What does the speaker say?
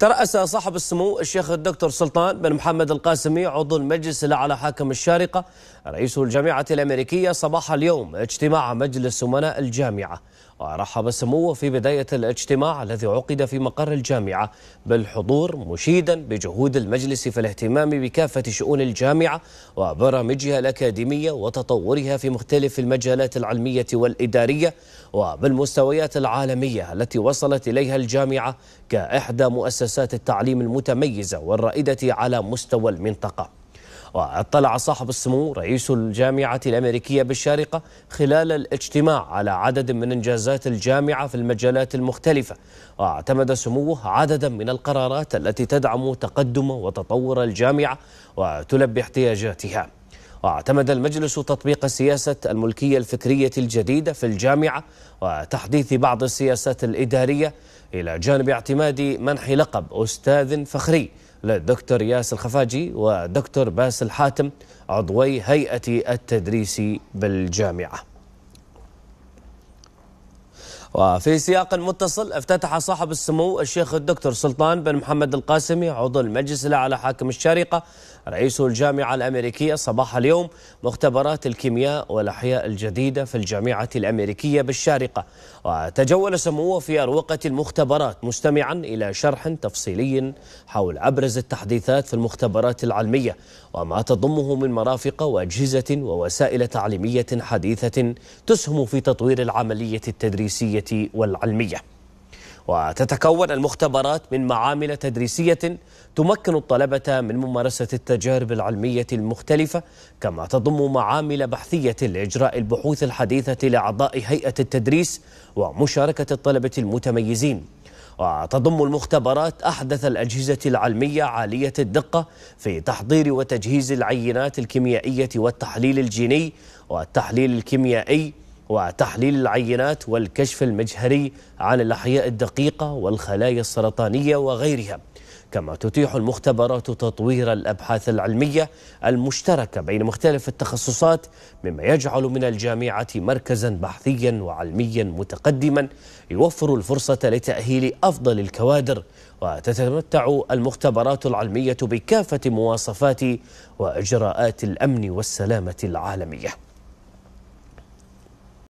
ترأس صاحب السمو الشيخ الدكتور سلطان بن محمد القاسمي عضو المجلس الأعلى حاكم الشارقة رئيس الجامعة الأمريكية صباح اليوم اجتماع مجلس أمناء الجامعة ورحب سموه في بداية الاجتماع الذي عقد في مقر الجامعة بالحضور مشيدا بجهود المجلس في الاهتمام بكافة شؤون الجامعة وبرامجها الأكاديمية وتطورها في مختلف المجالات العلمية والإدارية وبالمستويات العالمية التي وصلت إليها الجامعة كإحدى مؤسسات التعليم المتميزة والرائدة على مستوى المنطقة واطلع صاحب السمو رئيس الجامعة الأمريكية بالشارقة خلال الاجتماع على عدد من إنجازات الجامعة في المجالات المختلفة واعتمد سموه عددا من القرارات التي تدعم تقدم وتطور الجامعة وتلبي احتياجاتها واعتمد المجلس تطبيق سياسة الملكية الفكرية الجديدة في الجامعة وتحديث بعض السياسات الإدارية إلى جانب اعتماد منح لقب أستاذ فخري للدكتور ياس الخفاجي ودكتور باس الحاتم عضوي هيئة التدريس بالجامعة وفي سياق متصل افتتح صاحب السمو الشيخ الدكتور سلطان بن محمد القاسمي عضو المجلس الاعلى حاكم الشارقه رئيس الجامعة الأمريكية صباح اليوم مختبرات الكيمياء والأحياء الجديدة في الجامعة الأمريكية بالشارقة وتجول سموه في أروقة المختبرات مستمعا إلى شرح تفصيلي حول أبرز التحديثات في المختبرات العلمية وما تضمه من مرافق وأجهزة ووسائل تعليمية حديثة تسهم في تطوير العملية التدريسية والعلمية وتتكون المختبرات من معامل تدريسية تمكن الطلبة من ممارسة التجارب العلمية المختلفة كما تضم معامل بحثية لإجراء البحوث الحديثة لأعضاء هيئة التدريس ومشاركة الطلبة المتميزين وتضم المختبرات أحدث الأجهزة العلمية عالية الدقة في تحضير وتجهيز العينات الكيميائية والتحليل الجيني والتحليل الكيميائي وتحليل العينات والكشف المجهري عن الأحياء الدقيقة والخلايا السرطانية وغيرها كما تتيح المختبرات تطوير الأبحاث العلمية المشتركة بين مختلف التخصصات مما يجعل من الجامعة مركزا بحثيا وعلميا متقدما يوفر الفرصة لتأهيل أفضل الكوادر وتتمتع المختبرات العلمية بكافة مواصفات وإجراءات الأمن والسلامة العالمية